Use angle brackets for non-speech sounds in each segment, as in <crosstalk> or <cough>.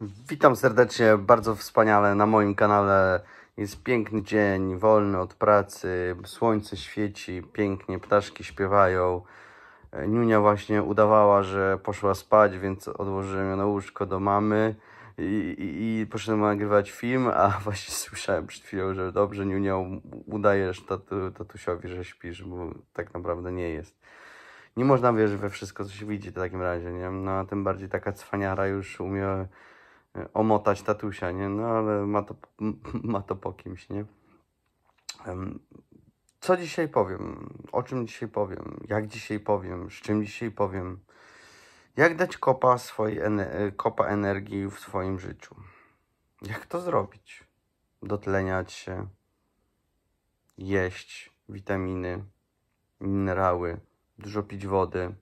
Witam serdecznie, bardzo wspaniale na moim kanale. Jest piękny dzień, wolny od pracy, słońce świeci, pięknie ptaszki śpiewają. Niunia właśnie udawała, że poszła spać, więc odłożyłem ją na łóżko do mamy i, i, i poszedłem nagrywać film, a <laughs> właśnie słyszałem przed chwilą, że dobrze Niunia udajesz tatu, tatusiowi, że śpisz, bo tak naprawdę nie jest nie można wierzyć we wszystko, co się widzi w takim razie, nie? No a tym bardziej taka cwaniara już umie omotać tatusia, nie? No ale ma to, <laughs> ma to po kimś, nie? Co dzisiaj powiem? O czym dzisiaj powiem? Jak dzisiaj powiem? Z czym dzisiaj powiem? Jak dać kopa, swojej, kopa energii w swoim życiu? Jak to zrobić? Dotleniać się, jeść witaminy, minerały, dużo pić wody,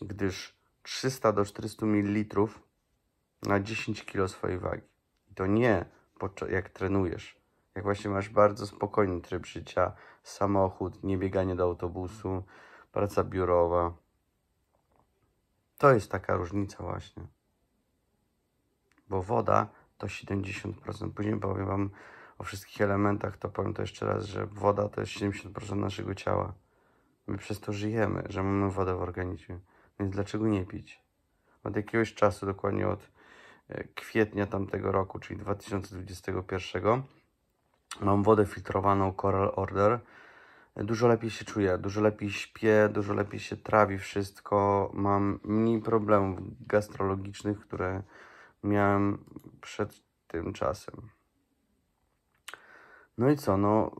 gdyż 300 do 400 ml na 10 kg swojej wagi. I to nie jak trenujesz, jak właśnie masz bardzo spokojny tryb życia, samochód, nie bieganie do autobusu, praca biurowa. To jest taka różnica właśnie. Bo woda to 70%. Później powiem Wam o wszystkich elementach, to powiem to jeszcze raz, że woda to jest 70% naszego ciała. My przez to żyjemy, że mamy wodę w organizmie. Więc dlaczego nie pić? Od jakiegoś czasu, dokładnie od E, kwietnia tamtego roku, czyli 2021. Mam wodę filtrowaną Coral Order. Dużo lepiej się czuję, dużo lepiej śpię, dużo lepiej się trawi wszystko. Mam mniej problemów gastrologicznych, które miałem przed tym czasem. No i co, no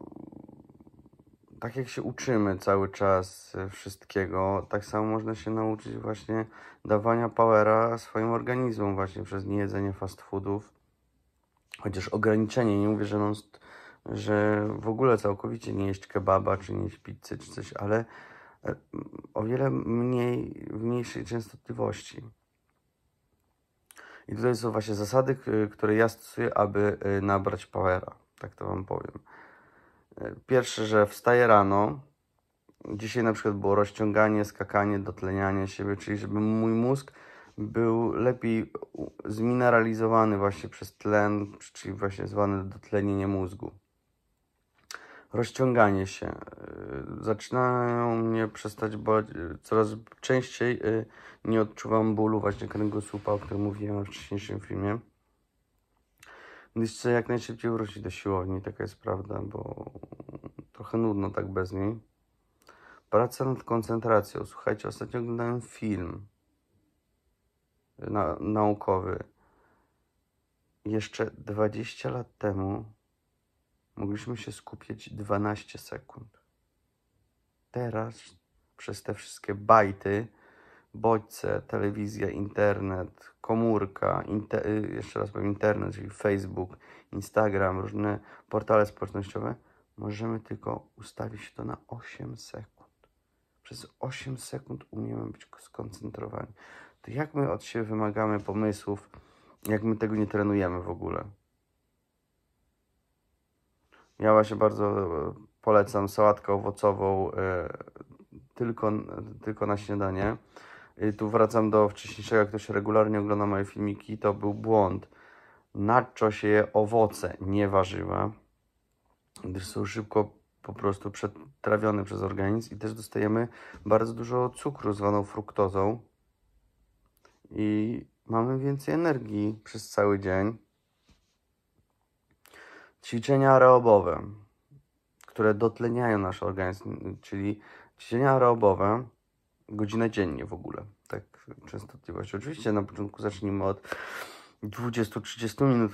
tak jak się uczymy cały czas e, wszystkiego, tak samo można się nauczyć właśnie dawania powera swoim organizmom właśnie przez niejedzenie fast foodów. Chociaż ograniczenie, nie mówię, że, non, że w ogóle całkowicie nie jeść kebaba, czy nie jeść pizzy, czy coś, ale e, o wiele mniej, w mniejszej częstotliwości. I tutaj są właśnie zasady, które ja stosuję, aby e, nabrać powera. Tak to Wam powiem. Pierwsze, że wstaję rano. Dzisiaj na przykład było rozciąganie, skakanie, dotlenianie siebie, czyli żeby mój mózg był lepiej zmineralizowany właśnie przez tlen, czyli właśnie zwane dotlenienie mózgu. Rozciąganie się. Y, zaczynają mnie przestać bo y, Coraz częściej y, nie odczuwam bólu właśnie kręgosłupa, o którym mówiłem w wcześniejszym filmie. Więc chcę jak najszybciej wrócić do siłowni, taka jest prawda, bo trochę nudno tak bez niej. Praca nad koncentracją. Słuchajcie, ostatnio oglądałem film na, naukowy. Jeszcze 20 lat temu mogliśmy się skupić 12 sekund. Teraz przez te wszystkie bajty bodźce, telewizja, internet, komórka, inter, y, jeszcze raz powiem internet, czyli Facebook, Instagram, różne portale społecznościowe, możemy tylko ustawić to na 8 sekund. Przez 8 sekund umiemy być skoncentrowani. To jak my od siebie wymagamy pomysłów, jak my tego nie trenujemy w ogóle? Ja właśnie bardzo e, polecam sałatkę owocową e, tylko, tylko na śniadanie tu wracam do wcześniejszego, ktoś regularnie ogląda moje filmiki, to był błąd. Nadczo się je owoce, nie warzywa, gdyż są szybko po prostu przetrawione przez organizm i też dostajemy bardzo dużo cukru zwaną fruktozą i mamy więcej energii przez cały dzień. Ćwiczenia aerobowe, które dotleniają nasz organizm, czyli ćwiczenia aerobowe godzinę dziennie w ogóle. Tak, częstotliwość. Oczywiście na początku zacznijmy od 20-30 minut.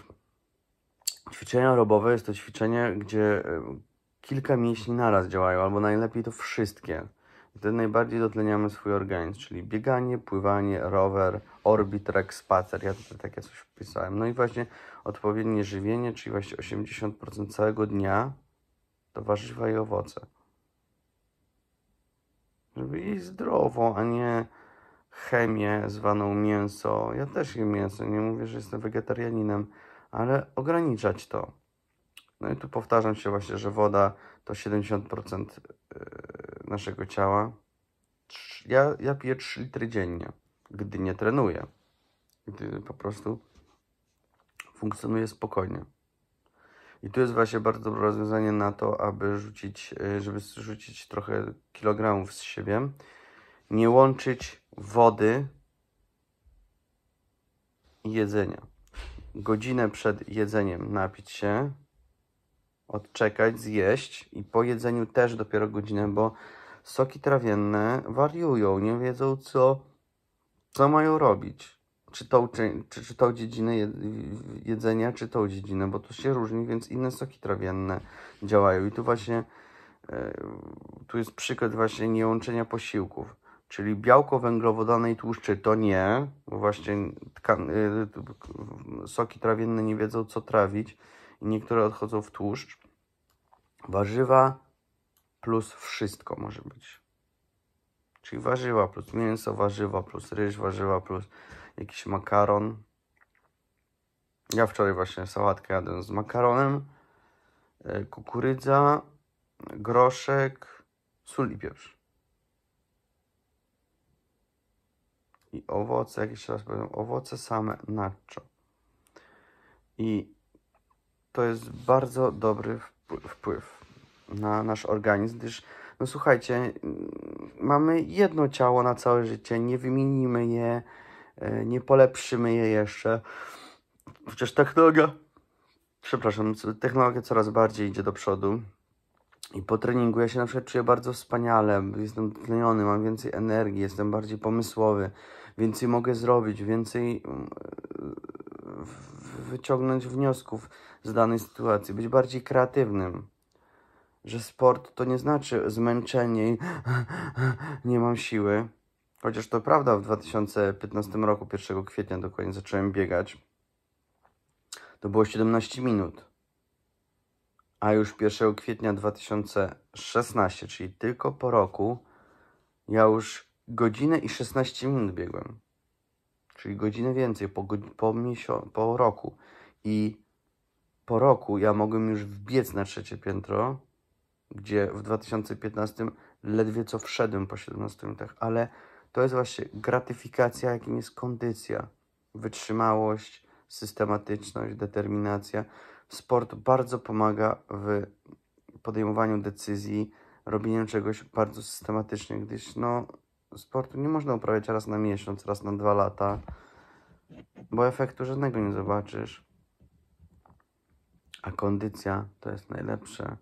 Ćwiczenie robowe jest to ćwiczenie, gdzie e, kilka mięśni naraz działają, albo najlepiej to wszystkie. Wtedy najbardziej dotleniamy swój organizm, czyli bieganie, pływanie, rower, orbit, rek, spacer. Ja tutaj takie coś wpisałem. No i właśnie odpowiednie żywienie, czyli właśnie 80% całego dnia to warzywa i owoce żeby jeść zdrowo, a nie chemię zwaną mięso. Ja też jem mięso, nie mówię, że jestem wegetarianinem, ale ograniczać to. No i tu powtarzam się właśnie, że woda to 70% yy, naszego ciała. Ja, ja piję 3 litry dziennie, gdy nie trenuję. Gdy po prostu funkcjonuję spokojnie. I tu jest właśnie bardzo dobre rozwiązanie na to, aby rzucić, y, żeby rzucić trochę kilogramów z siebie. Nie łączyć wody i jedzenia. Godzinę przed jedzeniem napić się, odczekać, zjeść i po jedzeniu też dopiero godzinę, bo soki trawienne wariują, nie wiedzą co, co mają robić czy tą, czy, czy, tą dziedzinę jedzenia, czy tą dziedzinę, bo to się różni, więc inne soki trawienne działają. I tu właśnie, e, tu jest przykład właśnie niełączenia posiłków, czyli białko, węglowodany i tłuszczy to nie, bo właśnie tkan, e, soki trawienne nie wiedzą co trawić i niektóre odchodzą w tłuszcz. Warzywa plus wszystko może być. Czyli warzywa plus mięso, warzywa plus ryż, warzywa plus jakiś makaron. Ja wczoraj właśnie sałatkę jadłem z makaronem, e, kukurydza, groszek, sól i pieprz. I owoce, jak jeszcze raz powiem, owoce same nacho. I to jest bardzo dobry wpływ na nasz organizm, gdyż no słuchajcie, mm, mamy jedno ciało na całe życie, nie wymienimy je E, nie polepszymy je jeszcze. Chociaż technologia, przepraszam, technologia coraz bardziej idzie do przodu. I po treningu ja się na przykład czuję bardzo wspaniale, jestem tleniony, mam więcej energii, jestem bardziej pomysłowy, więcej mogę zrobić, więcej mm, wyciągnąć wniosków z danej sytuacji, być bardziej kreatywnym. Że sport to nie znaczy zmęczenie i <laughs> nie mam siły, Chociaż to prawda, w 2015 roku, 1 kwietnia dokładnie, zacząłem biegać. To było 17 minut. A już 1 kwietnia 2016, czyli tylko po roku, ja już godzinę i 16 minut biegłem. Czyli godzinę więcej po, po, po roku. I po roku ja mogłem już wbiec na trzecie piętro, gdzie w 2015 ledwie co wszedłem po 17 minutach, ale to jest właśnie gratyfikacja, jakim jest kondycja, wytrzymałość, systematyczność, determinacja. Sport bardzo pomaga w podejmowaniu decyzji, robieniu czegoś bardzo systematycznie, gdyż no, sportu nie można uprawiać raz na miesiąc, raz na dwa lata, bo efektu żadnego nie zobaczysz. A kondycja to jest najlepsze.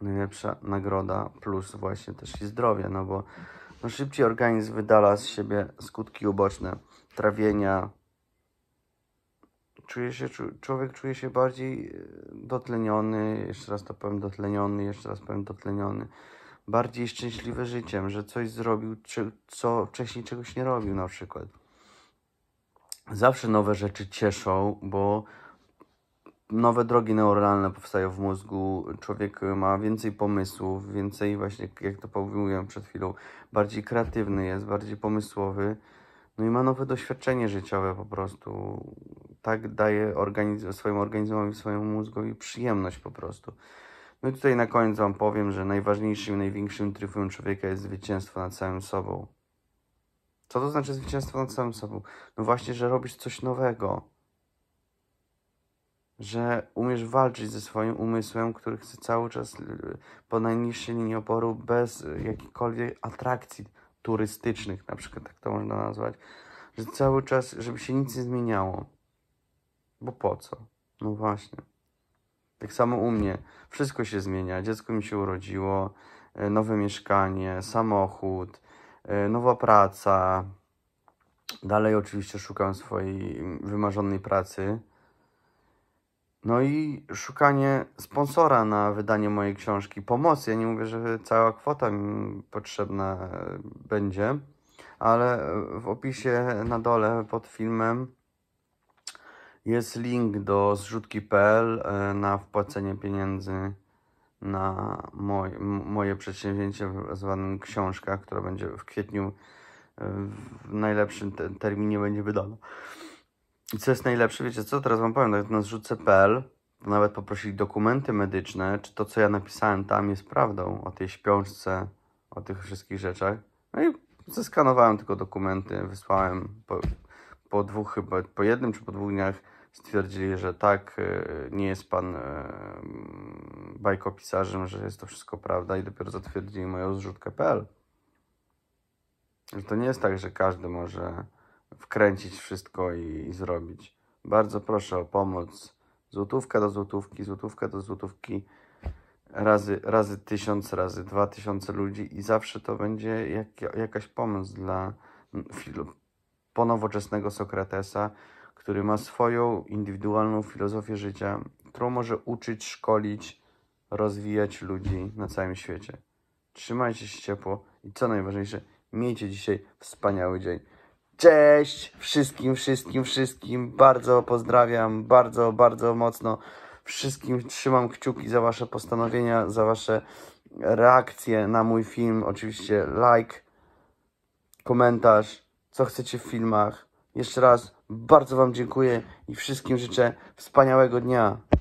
Najlepsza nagroda, plus właśnie też i zdrowie, no bo no szybciej organizm wydala z siebie skutki uboczne, trawienia. Czuje się, człowiek czuje się bardziej e, dotleniony, jeszcze raz to powiem, dotleniony, jeszcze raz powiem, dotleniony. Bardziej szczęśliwy życiem, że coś zrobił, czy, co wcześniej czegoś nie robił na przykład. Zawsze nowe rzeczy cieszą, bo nowe drogi neuralne powstają w mózgu, człowiek ma więcej pomysłów, więcej właśnie, jak to mówiłem przed chwilą, bardziej kreatywny jest, bardziej pomysłowy, no i ma nowe doświadczenie życiowe po prostu. Tak daje organizm, organizmowi, swojemu mózgowi przyjemność po prostu. No i tutaj na koniec Wam powiem, że najważniejszym, największym triumfem człowieka jest zwycięstwo nad samym sobą. Co to znaczy zwycięstwo nad samym sobą? No właśnie, że robisz coś nowego że umiesz walczyć ze swoim umysłem, który chce cały czas y, po najniższej linii oporu bez y, jakichkolwiek atrakcji turystycznych, na przykład tak to można nazwać, że cały czas, żeby się nic nie zmieniało. Bo po co? No właśnie. Tak samo u mnie. Wszystko się zmienia. Dziecko mi się urodziło, y, nowe mieszkanie, samochód, nowa praca. Dalej oczywiście szukam swojej mm, wymarzonej pracy no i szukanie sponsora na wydanie mojej książki, pomocy. Ja nie mówię, że cała kwota mi potrzebna e, będzie, ale e, w opisie na dole pod filmem jest link do zrzutki.pl e, na wpłacenie pieniędzy na moje, moje przedsięwzięcie zwanym książka, która będzie w kwietniu w najlepszym terminie będzie wydana. I co jest najlepsze, wiecie co, teraz wam powiem, jak na zrzucę.pl nawet poprosili dokumenty medyczne, czy to, co ja napisałem tam jest prawdą, o tej śpiączce, o tych wszystkich rzeczach. No i zeskanowałem tylko dokumenty, wysłałem po, po dwóch chyba, po jednym czy po dwóch dniach stwierdzili, że tak, e, nie jest pan e, bajkopisarzem, że jest to wszystko prawda i dopiero zatwierdzili moją zrzutkę.pl. Że to nie jest tak, że każdy może wkręcić wszystko i, i zrobić. Bardzo proszę o pomoc. Złotówka do złotówki, złotówka do złotówki razy, razy tysiąc, razy dwa tysiące ludzi i zawsze to będzie jak, jakaś pomoc dla ponowoczesnego Sokratesa, który ma swoją indywidualną filozofię życia, którą może uczyć, szkolić, rozwijać ludzi na całym świecie. Trzymajcie się ciepło i co najważniejsze, miejcie dzisiaj wspaniały dzień. Cześć wszystkim, wszystkim, wszystkim. Bardzo pozdrawiam, bardzo, bardzo mocno. Wszystkim trzymam kciuki za Wasze postanowienia, za Wasze reakcje na mój film. Oczywiście like, komentarz, co chcecie w filmach. Jeszcze raz bardzo Wam dziękuję i wszystkim życzę wspaniałego dnia.